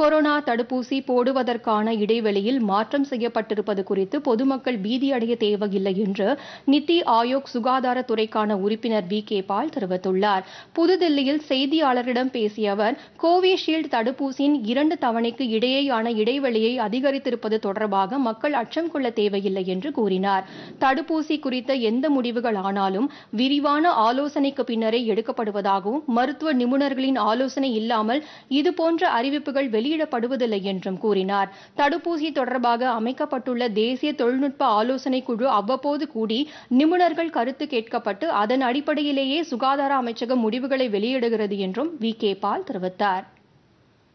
corona தடுப்பூசி போடுவதற்கான இடைவெளியில் மாற்றம் செய்யப்பட்டிருப்பது குறித்து பொதுமக்கள் பீதியடைய தேவையில்லை என்று நித்தி ஆயோக் சுகாதாரத்துறைக்கான உறுப்பினர் வி கே பால் தெரிவித்துள்ளார் புதுதில்லியில் செய்தியாளர்களிடம் பேசிய அவர் கோவிஷீல்டு தடுப்பூசியின் இரண்டு தவணைக்கு இடையேயான இடைவெளியை அதிகரித்திருப்பது தொடர்பாக மக்கள் அச்சம் கொள்ள தேவையில்லை என்று கூறினார் தடுப்பூசி குறித்த எந்த முடிவுகள் ஆனாலும் விரிவான ஆலோசனைக்கு பின்னரே எடுக்கப்படுவதாகவும் மருத்துவ நிபுணர்களின் ஆலோசனை இல்லாமல் இதுபோன்ற அறிவிப்புகள் வெளி வெளியிடப்படுவதில்லை என்றும் கூறினார் தடுப்பூசி தொடர்பாக அமைக்கப்பட்டுள்ள தேசிய தொழில்நுட்ப ஆலோசனை குழு அவ்வப்போது கூடி நிபுணர்கள் கருத்து கேட்கப்பட்டு அதன் அடிப்படையிலேயே சுகாதார அமைச்சகம் முடிவுகளை வெளியிடுகிறது என்றும் வி கே பால் தெரிவித்தாா்